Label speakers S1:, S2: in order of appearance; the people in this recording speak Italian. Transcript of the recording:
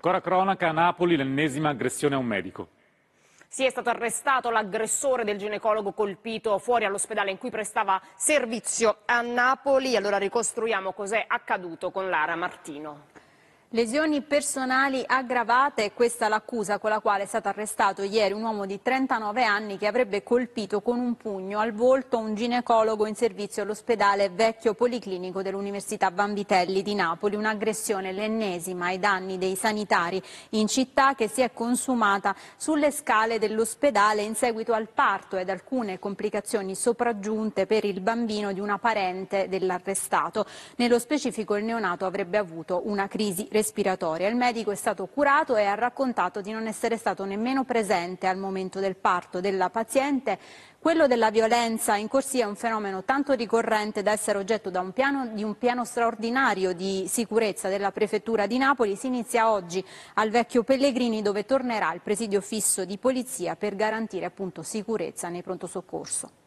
S1: Ancora cronaca a Napoli l'ennesima aggressione a un medico.
S2: Si è stato arrestato l'aggressore del ginecologo colpito fuori all'ospedale in cui prestava servizio a Napoli. Allora ricostruiamo cos'è accaduto con Lara Martino.
S1: Lesioni personali aggravate, questa è l'accusa con la quale è stato arrestato ieri un uomo di 39 anni che avrebbe colpito con un pugno al volto un ginecologo in servizio all'ospedale vecchio policlinico dell'Università Vanvitelli di Napoli, un'aggressione l'ennesima ai danni dei sanitari in città che si è consumata sulle scale dell'ospedale in seguito al parto ed alcune complicazioni sopraggiunte per il bambino di una parente dell'arrestato. Nello specifico il neonato avrebbe avuto una crisi respiratorie. Il medico è stato curato e ha raccontato di non essere stato nemmeno presente al momento del parto della paziente. Quello della violenza in corsia è un fenomeno tanto ricorrente da essere oggetto da un piano, di un piano straordinario di sicurezza della Prefettura di Napoli. Si inizia oggi al Vecchio Pellegrini dove tornerà il presidio fisso di polizia per garantire appunto, sicurezza nei pronto soccorso.